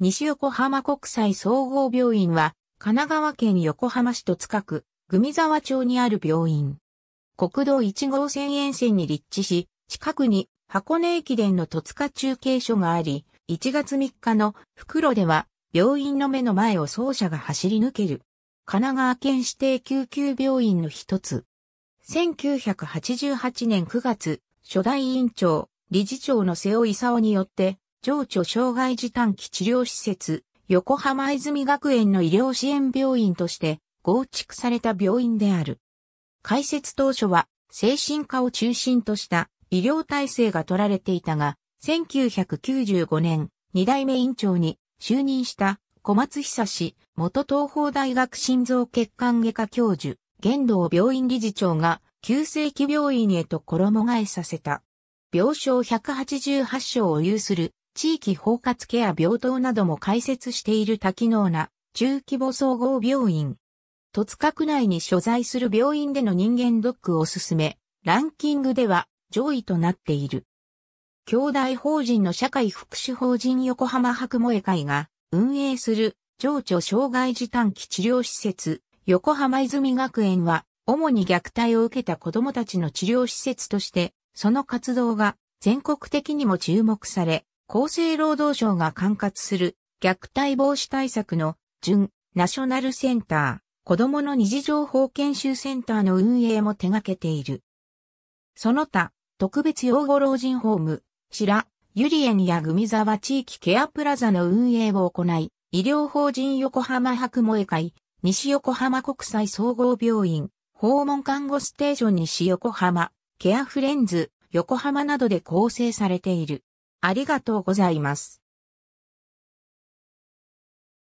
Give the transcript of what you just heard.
西横浜国際総合病院は、神奈川県横浜市戸塚区、組沢町にある病院。国道1号線沿線に立地し、近くに箱根駅伝の戸塚中継所があり、1月3日の袋では、病院の目の前を走者が走り抜ける。神奈川県指定救急病院の一つ。1988年9月、初代院長、理事長の瀬尾勲によって、情緒障害児短期治療施設、横浜泉学園の医療支援病院として合築された病院である。開設当初は精神科を中心とした医療体制が取られていたが、1995年、二代目院長に就任した小松久志、元東方大学心臓血管外科教授、玄道病院理事長が急性期病院へと衣替えさせた。病床188床を有する地域包括ケア病棟なども開設している多機能な中規模総合病院。戸塚区内に所在する病院での人間ドックを進め、ランキングでは上位となっている。兄弟法人の社会福祉法人横浜白萌会が運営する情緒障害児短期治療施設横浜泉学園は主に虐待を受けた子供たちの治療施設としてその活動が全国的にも注目され厚生労働省が管轄する虐待防止対策の準ナショナルセンター、子供の二次情報研修センターの運営も手掛けている。その他、特別養護老人ホーム、白、ユリエンやグミザワ地域ケアプラザの運営を行い、医療法人横浜白萌会、西横浜国際総合病院、訪問看護ステーション西横浜、ケアフレンズ、横浜などで構成されている。ありがとうございます。